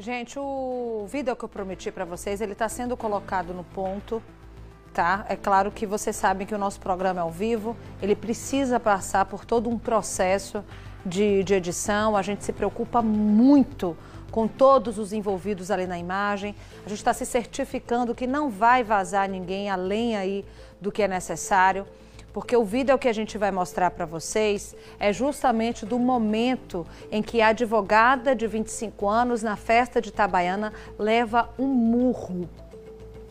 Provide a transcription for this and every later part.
Gente, o vídeo que eu prometi para vocês, ele está sendo colocado no ponto, tá? É claro que vocês sabem que o nosso programa é ao vivo, ele precisa passar por todo um processo de, de edição, a gente se preocupa muito com todos os envolvidos ali na imagem. A gente está se certificando que não vai vazar ninguém além aí do que é necessário porque o vídeo é que a gente vai mostrar para vocês é justamente do momento em que a advogada de 25 anos na festa de Itabaiana leva um murro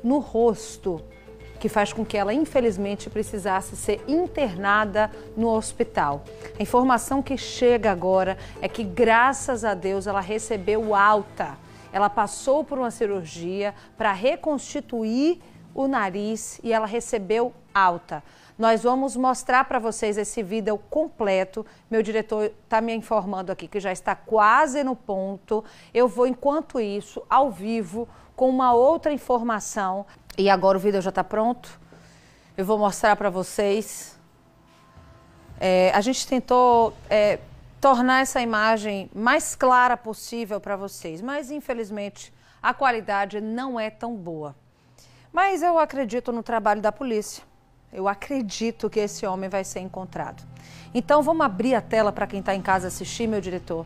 no rosto que faz com que ela, infelizmente, precisasse ser internada no hospital. A informação que chega agora é que, graças a Deus, ela recebeu alta. Ela passou por uma cirurgia para reconstituir o nariz e ela recebeu alta. Nós vamos mostrar para vocês esse vídeo completo. Meu diretor está me informando aqui que já está quase no ponto. Eu vou, enquanto isso, ao vivo, com uma outra informação. E agora o vídeo já está pronto. Eu vou mostrar para vocês. É, a gente tentou é, tornar essa imagem mais clara possível para vocês, mas infelizmente a qualidade não é tão boa. Mas eu acredito no trabalho da polícia. Eu acredito que esse homem vai ser encontrado. Então vamos abrir a tela para quem está em casa assistir, meu diretor.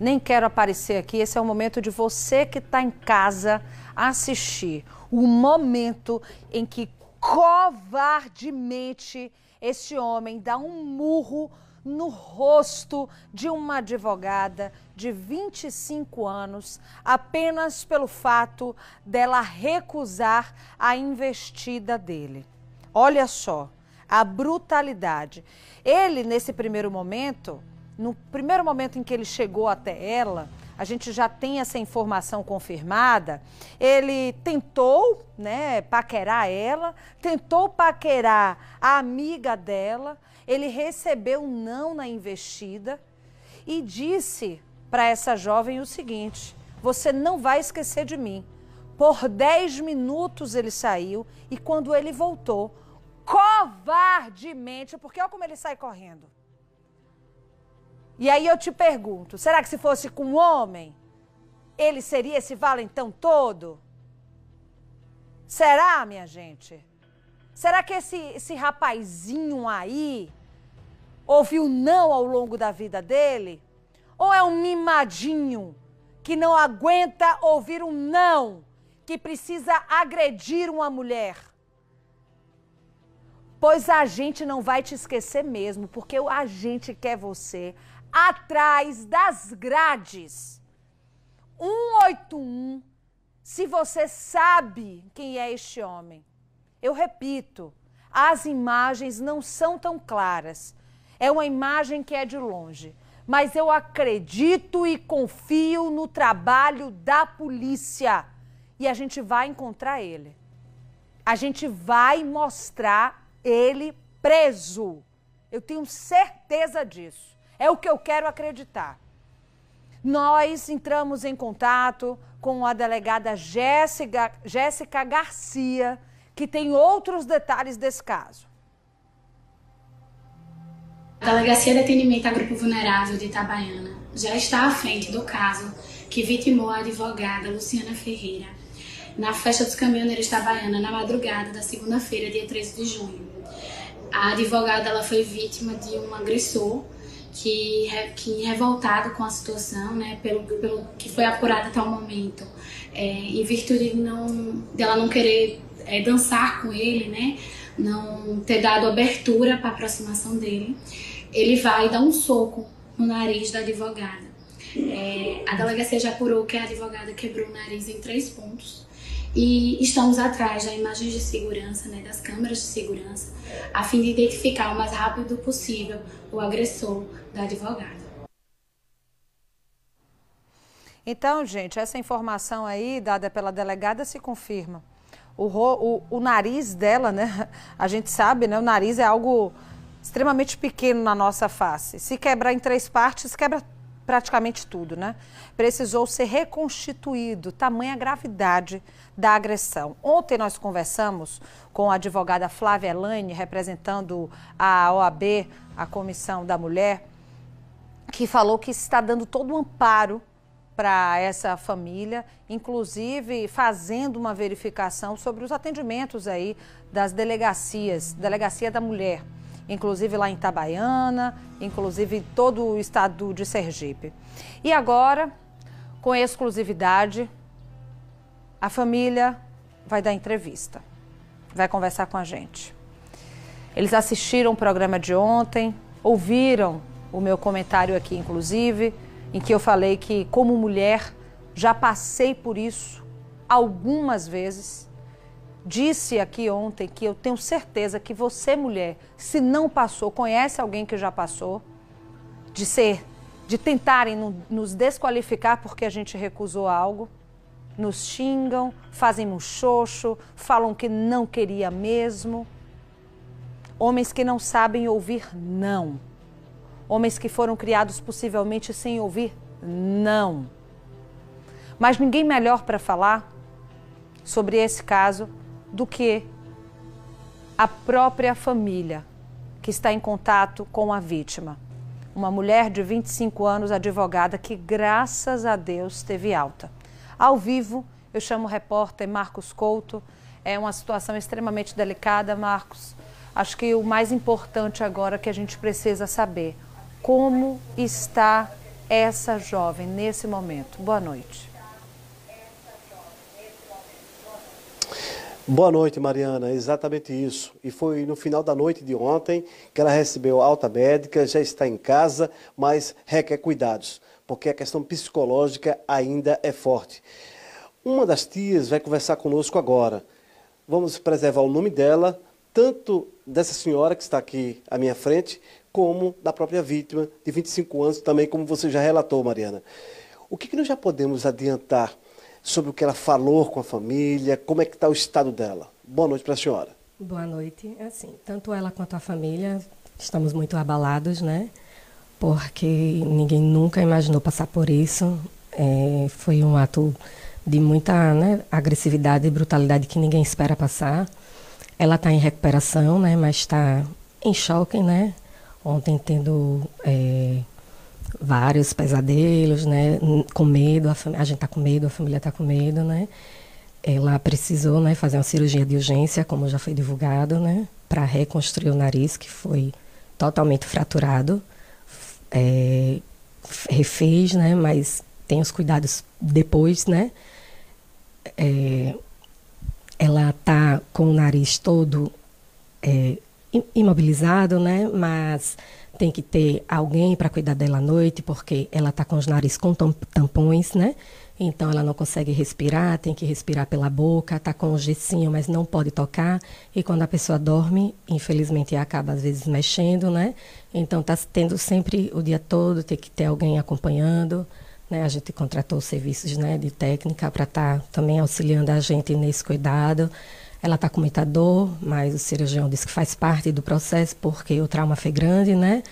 Nem quero aparecer aqui, esse é o momento de você que está em casa assistir. O momento em que covardemente esse homem dá um murro no rosto de uma advogada de 25 anos, apenas pelo fato dela recusar a investida dele. Olha só a brutalidade. Ele, nesse primeiro momento, no primeiro momento em que ele chegou até ela, a gente já tem essa informação confirmada. Ele tentou, né, paquerar ela, tentou paquerar a amiga dela. Ele recebeu um não na investida e disse para essa jovem o seguinte: "Você não vai esquecer de mim". Por 10 minutos ele saiu e quando ele voltou, covardemente, porque olha como ele sai correndo. E aí eu te pergunto, será que se fosse com um homem, ele seria esse valentão todo? Será, minha gente? Será que esse, esse rapazinho aí ouviu não ao longo da vida dele? Ou é um mimadinho que não aguenta ouvir um não, que precisa agredir uma mulher? Pois a gente não vai te esquecer mesmo, porque a gente quer você atrás das grades. 181, se você sabe quem é este homem. Eu repito, as imagens não são tão claras. É uma imagem que é de longe. Mas eu acredito e confio no trabalho da polícia. E a gente vai encontrar ele. A gente vai mostrar ele preso. Eu tenho certeza disso. É o que eu quero acreditar. Nós entramos em contato com a delegada Jéssica, Jéssica Garcia, que tem outros detalhes desse caso. A Delegacia de Atendimento a Grupo Vulnerável de Itabaiana já está à frente do caso que vitimou a advogada Luciana Ferreira na festa dos caminhoneiros Itabaiana na madrugada da segunda-feira, dia 13 de junho. A advogada ela foi vítima de um agressor que, que revoltado com a situação, né, pelo, pelo que foi apurado até o momento, é, em virtude de não, dela não querer é, dançar com ele, né, não ter dado abertura para a aproximação dele, ele vai dar um soco no nariz da advogada. É, a delegacia já apurou que a advogada quebrou o nariz em três pontos. E estamos atrás da imagens de segurança, né, das câmeras de segurança, a fim de identificar o mais rápido possível o agressor da advogada. Então, gente, essa informação aí dada pela delegada se confirma. O, o, o, nariz dela, né? A gente sabe, né? O nariz é algo extremamente pequeno na nossa face. Se quebrar em três partes, quebra praticamente tudo, né? Precisou ser reconstituído, tamanha gravidade da agressão. Ontem nós conversamos com a advogada Flávia Elaine, representando a OAB, a Comissão da Mulher, que falou que está dando todo o um amparo para essa família, inclusive fazendo uma verificação sobre os atendimentos aí das delegacias, delegacia da mulher inclusive lá em Itabaiana, inclusive em todo o estado de Sergipe. E agora, com exclusividade, a família vai dar entrevista, vai conversar com a gente. Eles assistiram o programa de ontem, ouviram o meu comentário aqui, inclusive, em que eu falei que, como mulher, já passei por isso algumas vezes disse aqui ontem que eu tenho certeza que você, mulher, se não passou, conhece alguém que já passou, de ser, de tentarem nos desqualificar porque a gente recusou algo, nos xingam, fazem um falam que não queria mesmo. Homens que não sabem ouvir não. Homens que foram criados possivelmente sem ouvir não. Mas ninguém melhor para falar sobre esse caso do que a própria família que está em contato com a vítima. Uma mulher de 25 anos, advogada, que graças a Deus teve alta. Ao vivo, eu chamo o repórter Marcos Couto. É uma situação extremamente delicada, Marcos. Acho que o mais importante agora que a gente precisa saber como está essa jovem nesse momento. Boa noite. Boa noite, Mariana. Exatamente isso. E foi no final da noite de ontem que ela recebeu alta médica, já está em casa, mas requer cuidados, porque a questão psicológica ainda é forte. Uma das tias vai conversar conosco agora. Vamos preservar o nome dela, tanto dessa senhora que está aqui à minha frente, como da própria vítima de 25 anos, também como você já relatou, Mariana. O que, que nós já podemos adiantar sobre o que ela falou com a família, como é que está o estado dela. Boa noite para a senhora. Boa noite. É assim, tanto ela quanto a família estamos muito abalados, né? Porque ninguém nunca imaginou passar por isso. É, foi um ato de muita né, agressividade e brutalidade que ninguém espera passar. Ela está em recuperação, né? Mas está em choque, né? Ontem tendo é, vários pesadelos, né? Com medo, a, a gente tá com medo, a família tá com medo, né? Ela precisou, né, fazer uma cirurgia de urgência, como já foi divulgado, né, para reconstruir o nariz que foi totalmente fraturado. É, refez, né, mas tem os cuidados depois, né? É, ela tá com o nariz todo é, imobilizado, né? Mas tem que ter alguém para cuidar dela à noite, porque ela está com os nariz com tampões, né? Então ela não consegue respirar, tem que respirar pela boca, está com o um gessinho, mas não pode tocar. E quando a pessoa dorme, infelizmente acaba às vezes mexendo, né? Então está tendo sempre o dia todo, tem que ter alguém acompanhando. Né? A gente contratou serviços né, de técnica para estar tá também auxiliando a gente nesse cuidado. Ela está com muita dor, mas o cirurgião disse que faz parte do processo porque o trauma foi grande, né?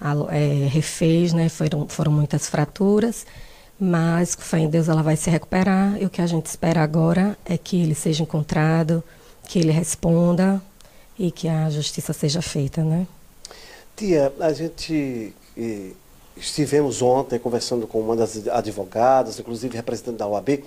A, é, refez, né? Foram, foram muitas fraturas, mas com fé em Deus ela vai se recuperar. E o que a gente espera agora é que ele seja encontrado, que ele responda e que a justiça seja feita, né? Tia, a gente eh, estivemos ontem conversando com uma das advogadas, inclusive representante da OAB.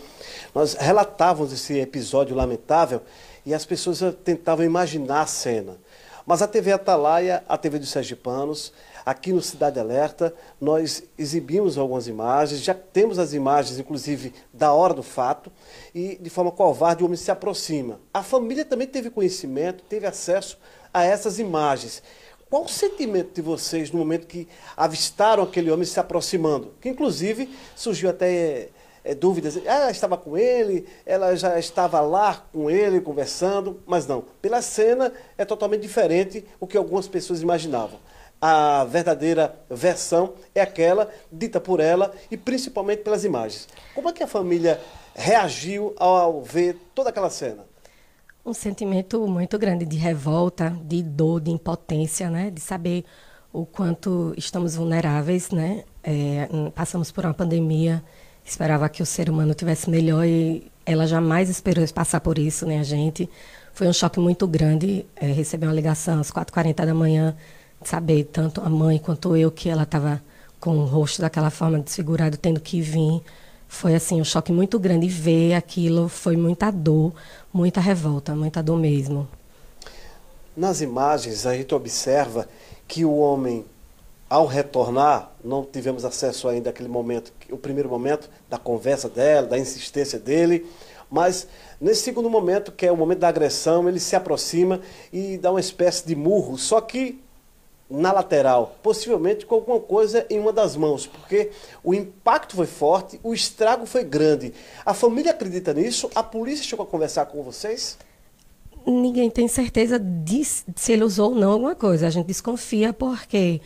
Nós relatávamos esse episódio lamentável e as pessoas eh, tentavam imaginar a cena. Mas a TV Atalaia, a TV dos Sergipanos, aqui no Cidade Alerta, nós exibimos algumas imagens, já temos as imagens, inclusive, da hora do fato, e de forma covarde o homem se aproxima. A família também teve conhecimento, teve acesso a essas imagens. Qual o sentimento de vocês no momento que avistaram aquele homem se aproximando? Que, inclusive, surgiu até eh, é, dúvidas. Ah, ela estava com ele, ela já estava lá com ele, conversando, mas não. Pela cena é totalmente diferente o que algumas pessoas imaginavam. A verdadeira versão é aquela dita por ela e principalmente pelas imagens. Como é que a família reagiu ao ver toda aquela cena? um sentimento muito grande de revolta, de dor, de impotência, né? De saber o quanto estamos vulneráveis, né? É, passamos por uma pandemia esperava que o ser humano tivesse melhor e ela jamais esperou passar por isso, né, a gente. Foi um choque muito grande é, receber uma ligação às 4h40 da manhã, saber tanto a mãe quanto eu que ela estava com o rosto daquela forma desfigurado, tendo que vir. Foi assim um choque muito grande e ver aquilo foi muita dor, muita revolta, muita dor mesmo. Nas imagens a gente observa que o homem ao retornar, não tivemos acesso ainda àquele momento, o primeiro momento da conversa dela, da insistência dele, mas nesse segundo momento, que é o momento da agressão, ele se aproxima e dá uma espécie de murro, só que na lateral, possivelmente com alguma coisa em uma das mãos, porque o impacto foi forte, o estrago foi grande. A família acredita nisso? A polícia chegou a conversar com vocês? Ninguém tem certeza de se ele usou ou não alguma coisa. A gente desconfia porque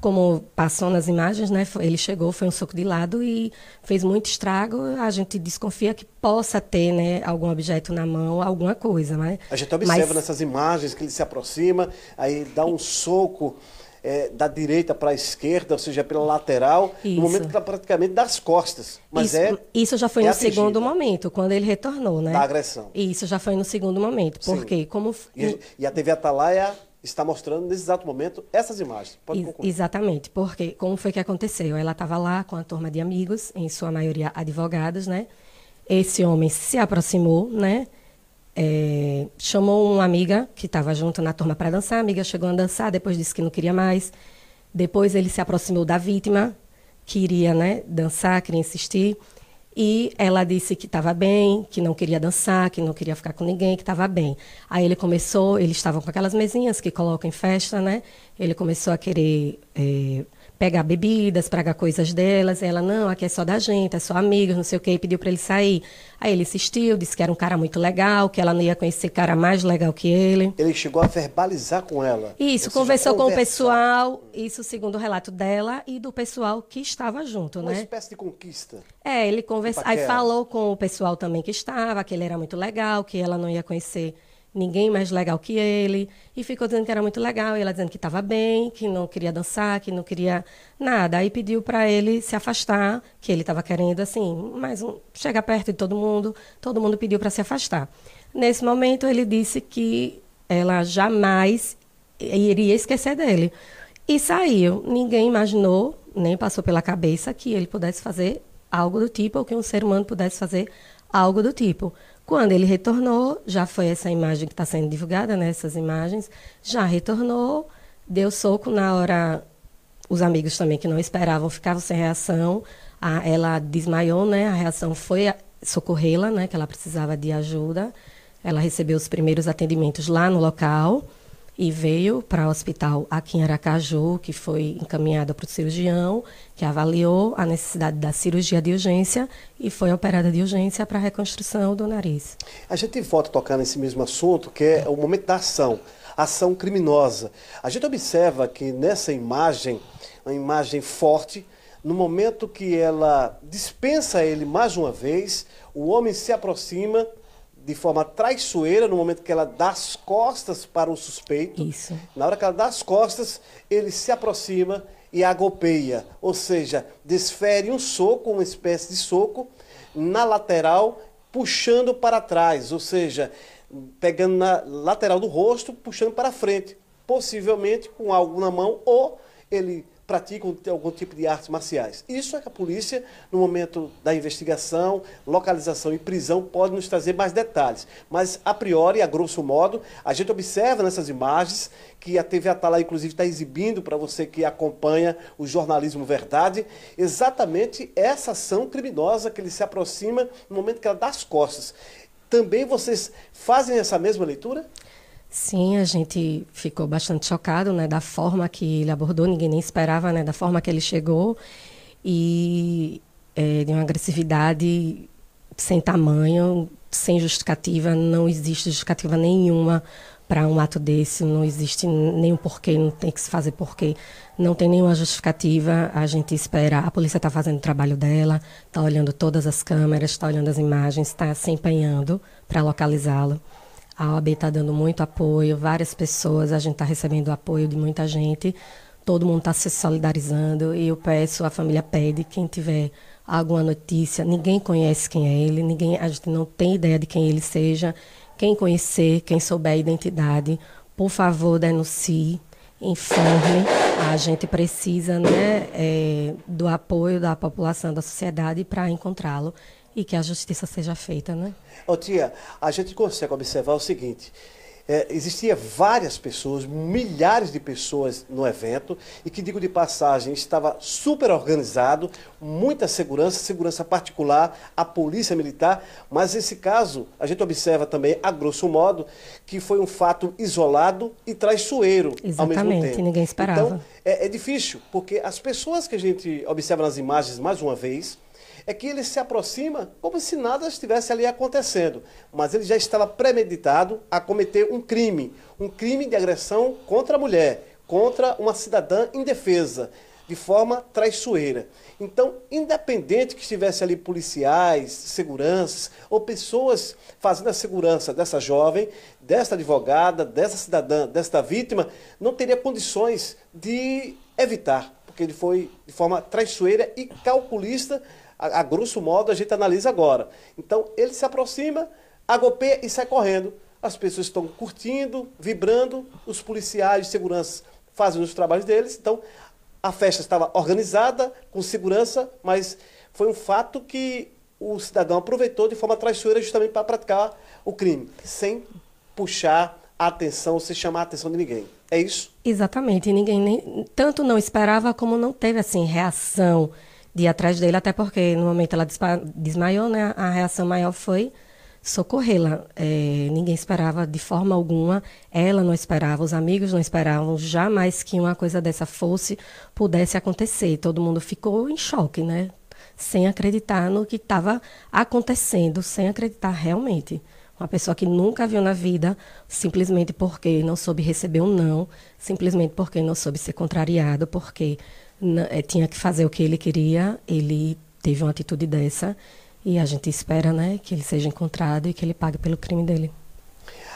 como passou nas imagens, né? Ele chegou, foi um soco de lado e fez muito estrago. A gente desconfia que possa ter, né, algum objeto na mão, alguma coisa, né? A gente observa Mas... nessas imagens que ele se aproxima, aí dá um soco. É, da direita para a esquerda, ou seja, pela lateral, isso. no momento que está praticamente das costas. Mas isso, é isso já foi é no segundo momento, quando ele retornou, né? Da agressão. Isso já foi no segundo momento, porque Sim. como e, e a TV Atalaia está mostrando nesse exato momento essas imagens. Pode concluir. Exatamente, porque como foi que aconteceu? Ela estava lá com a turma de amigos, em sua maioria advogados, né? Esse homem se aproximou, né? É, chamou uma amiga que estava junto na turma para dançar. A amiga chegou a dançar, depois disse que não queria mais. Depois ele se aproximou da vítima, queria né, dançar, queria insistir. E ela disse que estava bem, que não queria dançar, que não queria ficar com ninguém, que estava bem. Aí ele começou, eles estavam com aquelas mesinhas que colocam em festa, né? Ele começou a querer eh, pegar bebidas, pagar coisas delas. Ela, não, aqui é só da gente, é só amigas, não sei o quê, e pediu para ele sair. Aí ele insistiu, disse que era um cara muito legal, que ela não ia conhecer cara mais legal que ele. Ele chegou a verbalizar com ela. Isso, conversou com o pessoal, isso segundo o relato dela e do pessoal que estava junto, Uma né? Uma espécie de conquista. É, ele conversou, aí falou com o pessoal também que estava, que ele era muito legal, que ela não ia conhecer ninguém mais legal que ele, e ficou dizendo que era muito legal, e ela dizendo que estava bem, que não queria dançar, que não queria nada. Aí pediu para ele se afastar, que ele estava querendo assim, mais um, chegar perto de todo mundo, todo mundo pediu para se afastar. Nesse momento ele disse que ela jamais iria esquecer dele. E saiu. Ninguém imaginou, nem passou pela cabeça que ele pudesse fazer algo do tipo, ou que um ser humano pudesse fazer algo do tipo. Quando ele retornou, já foi essa imagem que está sendo divulgada, né, essas imagens, já retornou, deu soco na hora. Os amigos também que não esperavam ficavam sem reação. A, ela desmaiou, né? A reação foi socorrê-la, né? Que ela precisava de ajuda. Ela recebeu os primeiros atendimentos lá no local e veio para o hospital aqui em Aracaju, que foi encaminhada para o cirurgião, que avaliou a necessidade da cirurgia de urgência e foi operada de urgência para a reconstrução do nariz. A gente volta a tocar nesse mesmo assunto, que é o momento da ação, ação criminosa. A gente observa que nessa imagem, uma imagem forte, no momento que ela dispensa ele mais uma vez, o homem se aproxima de forma traiçoeira no momento que ela dá as costas para o suspeito. Isso. Na hora que ela dá as costas, ele se aproxima e a golpeia, ou seja, desfere um soco, uma espécie de soco, na lateral, puxando para trás, ou seja, pegando na lateral do rosto, puxando para frente, possivelmente com algo na mão ou ele praticam algum tipo de artes marciais. Isso é que a polícia, no momento da investigação, localização e prisão, pode nos trazer mais detalhes. Mas, a priori, a grosso modo, a gente observa nessas imagens que a TV Atala, inclusive, está exibindo para você que acompanha o jornalismo Verdade, exatamente essa ação criminosa que ele se aproxima no momento que ela dá as costas. Também vocês fazem essa mesma leitura? Sim, a gente ficou bastante chocado, né, da forma que ele abordou, ninguém nem esperava, né, da forma que ele chegou e é, de uma agressividade sem tamanho, sem justificativa, não existe justificativa nenhuma para um ato desse, não existe nenhum porquê, não tem que se fazer porquê, não tem nenhuma justificativa, a gente espera, a polícia está fazendo o trabalho dela, está olhando todas as câmeras, está olhando as imagens, está se empenhando para localizá-lo. A OAB está dando muito apoio, várias pessoas, a gente está recebendo apoio de muita gente, todo mundo está se solidarizando e eu peço, a família pede, quem tiver alguma notícia, ninguém conhece quem é ele, ninguém, a gente não tem ideia de quem ele seja. Quem conhecer, quem souber a identidade, por favor, denuncie, informe. A gente precisa né, é, do apoio da população, da sociedade para encontrá-lo e que a justiça seja feita, né? Ô, tia, a gente consegue observar o seguinte. É, existia várias pessoas, milhares de pessoas no evento e que, digo de passagem, estava super organizado, muita segurança, segurança particular, a polícia militar, mas esse caso a gente observa também, a grosso modo, que foi um fato isolado e traiçoeiro Exatamente, ao mesmo tempo. ninguém esperava. Então, é, é difícil, porque as pessoas que a gente observa nas imagens, mais uma vez, é que ele se aproxima como se nada estivesse ali acontecendo. Mas ele já estava premeditado a cometer um crime, um crime de agressão contra a mulher, contra uma cidadã indefesa, de forma traiçoeira. Então, independente que estivesse ali policiais, seguranças ou pessoas fazendo a segurança dessa jovem, dessa advogada, dessa cidadã, desta vítima, não teria condições de evitar, porque ele foi de forma traiçoeira e calculista a, a grosso modo a gente analisa agora. Então ele se aproxima, agopeia e sai correndo. As pessoas estão curtindo, vibrando, os policiais de segurança fazem os trabalhos deles. Então a festa estava organizada, com segurança, mas foi um fato que o cidadão aproveitou de forma traiçoeira justamente para praticar o crime, sem puxar a atenção, sem chamar a atenção de ninguém. É isso? Exatamente. Ninguém nem, tanto não esperava como não teve assim reação de ir atrás dele, até porque no momento ela desmaiou, né? A reação maior foi socorrê-la. É, ninguém esperava de forma alguma, ela não esperava, os amigos não esperavam jamais que uma coisa dessa fosse, pudesse acontecer. Todo mundo ficou em choque, né? Sem acreditar no que estava acontecendo, sem acreditar realmente. Uma pessoa que nunca viu na vida, simplesmente porque não soube receber um não, simplesmente porque não soube ser contrariado, porque não, é, tinha que fazer o que ele queria, ele teve uma atitude dessa e a gente espera né, que ele seja encontrado e que ele pague pelo crime dele.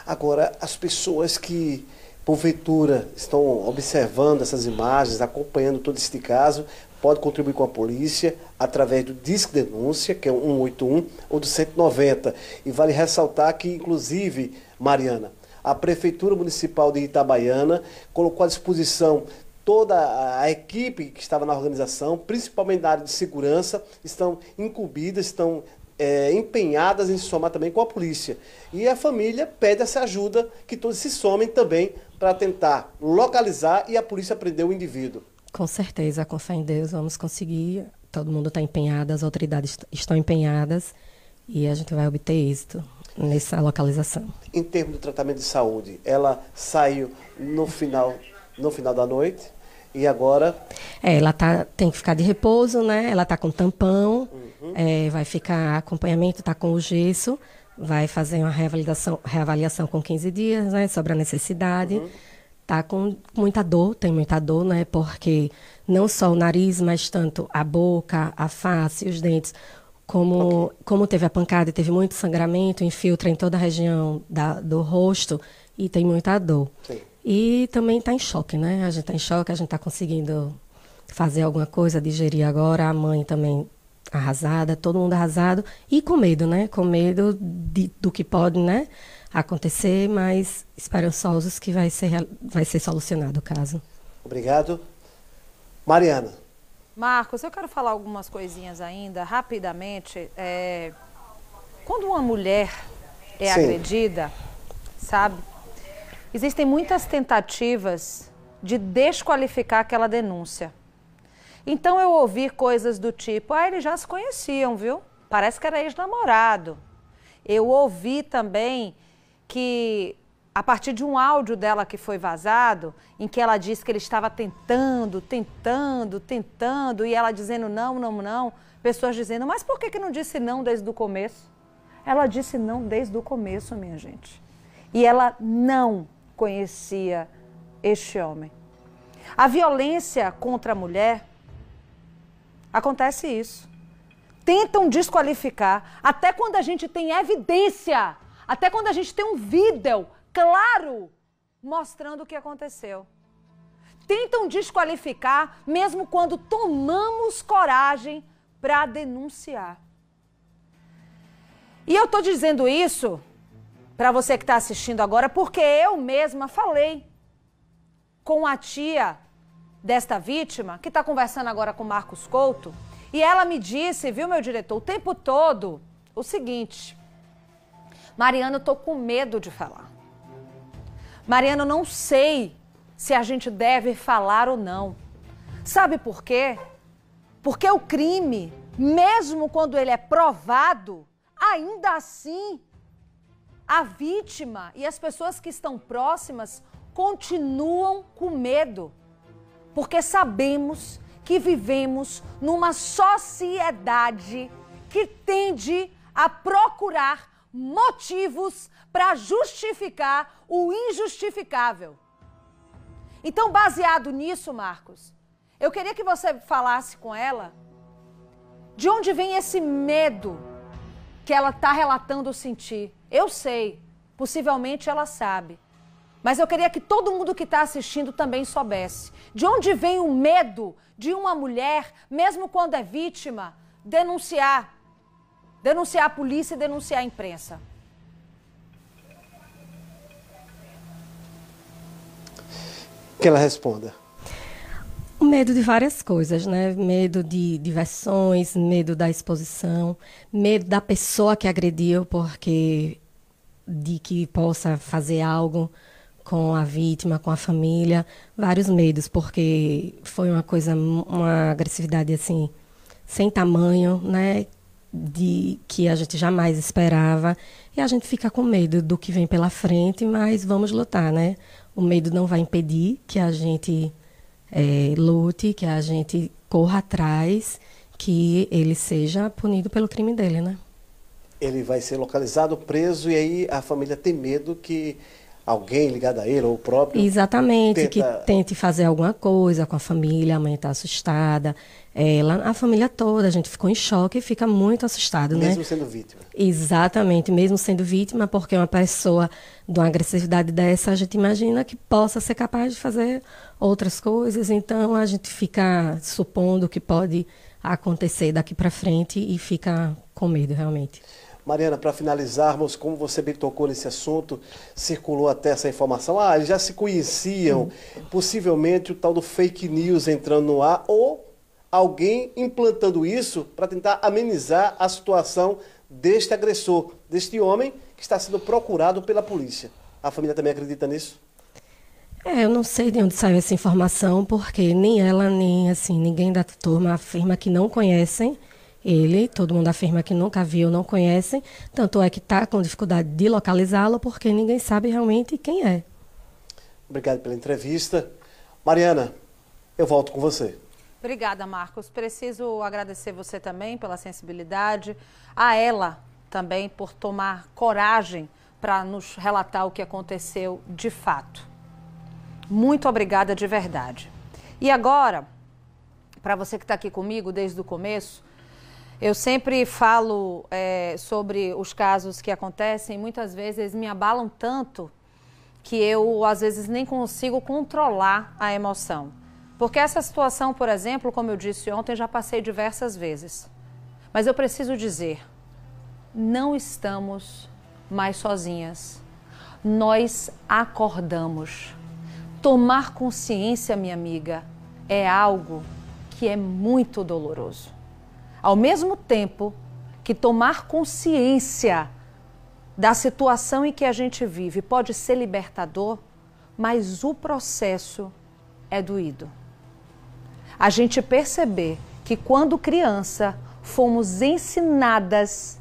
Agora, as pessoas que porventura estão observando essas imagens, acompanhando todo este caso, podem contribuir com a polícia através do Disque Denúncia, que é o 181, ou do 190. E vale ressaltar que, inclusive, Mariana, a Prefeitura Municipal de Itabaiana colocou à disposição toda a equipe que estava na organização, principalmente da área de segurança, estão incumbidas, estão é, empenhadas em se somar também com a polícia. E a família pede essa ajuda, que todos se somem também para tentar localizar e a polícia prender o indivíduo. Com certeza, com fé em Deus, vamos conseguir. Todo mundo está empenhado, as autoridades estão empenhadas e a gente vai obter êxito nessa localização. Em termos do tratamento de saúde, ela saiu no final no final da noite. E agora? É, ela tá, tem que ficar de repouso, né? Ela tá com tampão, uhum. é, vai ficar acompanhamento, tá com o gesso, vai fazer uma reavaliação, reavaliação com 15 dias, né? Sobre a necessidade. Uhum. Tá com muita dor, tem muita dor, né? Porque não só o nariz, mas tanto a boca, a face, os dentes. Como, okay. como teve a pancada e teve muito sangramento, infiltra em toda a região da, do rosto e tem muita dor. Sim. E também está em choque, né? A gente está em choque, a gente está conseguindo fazer alguma coisa, digerir agora. A mãe também arrasada, todo mundo arrasado e com medo, né? Com medo de, do que pode, né? Acontecer, mas esperançosos que vai ser, vai ser solucionado o caso. Obrigado. Mariana. Marcos, eu quero falar algumas coisinhas ainda, rapidamente. É... Quando uma mulher é Sim. agredida, sabe? Existem muitas tentativas de desqualificar aquela denúncia. Então eu ouvi coisas do tipo: ah, eles já se conheciam, viu? Parece que era ex-namorado. Eu ouvi também que, a partir de um áudio dela que foi vazado, em que ela disse que ele estava tentando, tentando, tentando, e ela dizendo não, não, não, pessoas dizendo: mas por que, que não disse não desde o começo? Ela disse não desde o começo, minha gente. E ela não conhecia este homem. A violência contra a mulher acontece isso. Tentam desqualificar até quando a gente tem evidência, até quando a gente tem um vídeo claro mostrando o que aconteceu. Tentam desqualificar mesmo quando tomamos coragem para denunciar. E eu estou dizendo isso para você que está assistindo agora, porque eu mesma falei com a tia desta vítima, que está conversando agora com Marcos Couto, e ela me disse, viu, meu diretor, o tempo todo o seguinte: Mariana, eu estou com medo de falar. Mariana, eu não sei se a gente deve falar ou não. Sabe por quê? Porque o crime, mesmo quando ele é provado, ainda assim a vítima e as pessoas que estão próximas continuam com medo, porque sabemos que vivemos numa sociedade que tende a procurar motivos para justificar o injustificável. Então, baseado nisso, Marcos, eu queria que você falasse com ela de onde vem esse medo que ela está relatando sentir eu sei, possivelmente ela sabe. Mas eu queria que todo mundo que está assistindo também soubesse. De onde vem o medo de uma mulher, mesmo quando é vítima, denunciar? Denunciar a polícia e denunciar a imprensa. Que ela responda. O medo de várias coisas, né? Medo de diversões, medo da exposição, medo da pessoa que agrediu, porque de que possa fazer algo com a vítima, com a família, vários medos, porque foi uma coisa, uma agressividade assim, sem tamanho, né? De que a gente jamais esperava. E a gente fica com medo do que vem pela frente, mas vamos lutar, né? O medo não vai impedir que a gente é, lute, que a gente corra atrás, que ele seja punido pelo crime dele, né? ele vai ser localizado, preso, e aí a família tem medo que alguém ligado a ele ou o próprio. Exatamente, tenta... que tente fazer alguma coisa com a família, a mãe está assustada. Ela, a família toda, a gente ficou em choque e fica muito assustado, mesmo né? Mesmo sendo vítima. Exatamente, mesmo sendo vítima, porque uma pessoa de uma agressividade dessa, a gente imagina que possa ser capaz de fazer outras coisas, então a gente fica supondo que pode acontecer daqui para frente e fica com medo, realmente. Mariana, para finalizarmos, como você bem tocou nesse assunto, circulou até essa informação. Ah, eles já se conheciam, possivelmente o tal do fake news entrando no ar ou alguém implantando isso para tentar amenizar a situação deste agressor, deste homem que está sendo procurado pela polícia. A família também acredita nisso? É, eu não sei de onde saiu essa informação, porque nem ela, nem assim, ninguém da turma afirma que não conhecem ele, todo mundo afirma que nunca viu, não conhecem, tanto é que está com dificuldade de localizá-lo, porque ninguém sabe realmente quem é. Obrigado pela entrevista. Mariana, eu volto com você. Obrigada, Marcos. Preciso agradecer você também pela sensibilidade, a ela também por tomar coragem para nos relatar o que aconteceu de fato. Muito obrigada de verdade. E agora, para você que está aqui comigo desde o começo, eu sempre falo é, sobre os casos que acontecem, muitas vezes me abalam tanto que eu, às vezes, nem consigo controlar a emoção. Porque essa situação, por exemplo, como eu disse ontem, já passei diversas vezes. Mas eu preciso dizer: não estamos mais sozinhas. Nós acordamos. Tomar consciência, minha amiga, é algo que é muito doloroso ao mesmo tempo que tomar consciência da situação em que a gente vive pode ser libertador, mas o processo é doído. A gente perceber que quando criança fomos ensinadas,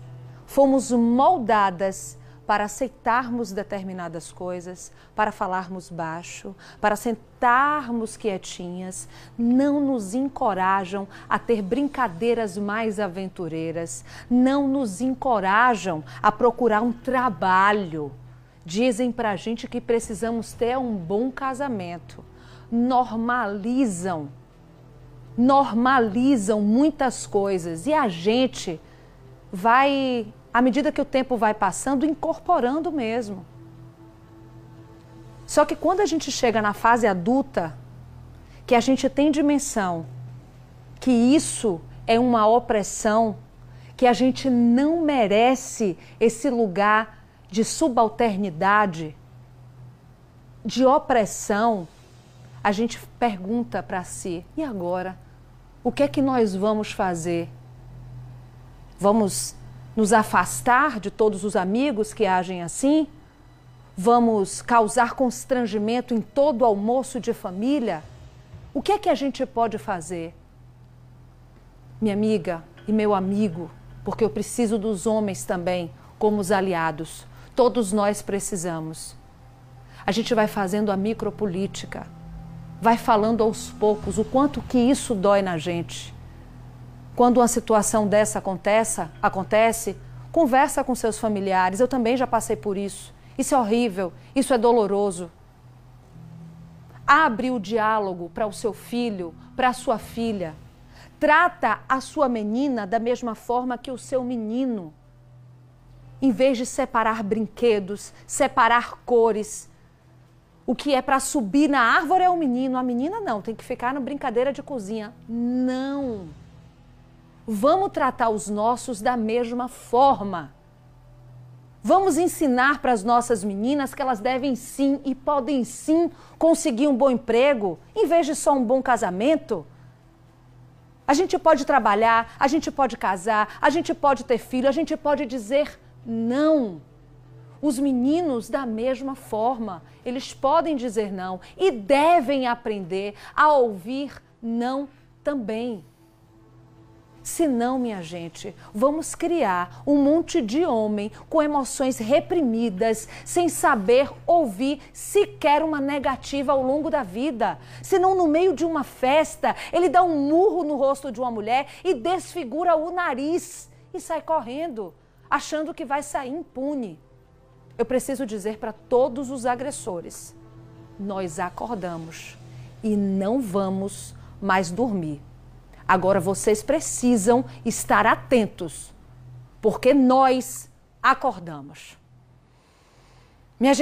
fomos moldadas para aceitarmos determinadas coisas, para falarmos baixo, para sentarmos quietinhas, não nos encorajam a ter brincadeiras mais aventureiras, não nos encorajam a procurar um trabalho. Dizem para a gente que precisamos ter um bom casamento. Normalizam, normalizam muitas coisas e a gente vai à medida que o tempo vai passando, incorporando mesmo. Só que quando a gente chega na fase adulta, que a gente tem dimensão que isso é uma opressão, que a gente não merece esse lugar de subalternidade, de opressão, a gente pergunta para si: e agora? O que é que nós vamos fazer? Vamos nos afastar de todos os amigos que agem assim? Vamos causar constrangimento em todo almoço de família? O que é que a gente pode fazer? Minha amiga e meu amigo, porque eu preciso dos homens também como os aliados. Todos nós precisamos. A gente vai fazendo a micropolítica, vai falando aos poucos o quanto que isso dói na gente. Quando uma situação dessa acontece, acontece, conversa com seus familiares. Eu também já passei por isso. Isso é horrível, isso é doloroso. Abre o diálogo para o seu filho, para a sua filha. Trata a sua menina da mesma forma que o seu menino. Em vez de separar brinquedos, separar cores, o que é para subir na árvore é o menino, a menina não, tem que ficar na brincadeira de cozinha. Não! Vamos tratar os nossos da mesma forma. Vamos ensinar para as nossas meninas que elas devem sim e podem sim conseguir um bom emprego, em vez de só um bom casamento. A gente pode trabalhar, a gente pode casar, a gente pode ter filho, a gente pode dizer não. Os meninos, da mesma forma, eles podem dizer não e devem aprender a ouvir não também. Senão, minha gente, vamos criar um monte de homem com emoções reprimidas, sem saber ouvir sequer uma negativa ao longo da vida. Senão, no meio de uma festa, ele dá um murro no rosto de uma mulher e desfigura o nariz e sai correndo, achando que vai sair impune. Eu preciso dizer para todos os agressores: nós acordamos e não vamos mais dormir Agora vocês precisam estar atentos, porque nós acordamos. Minha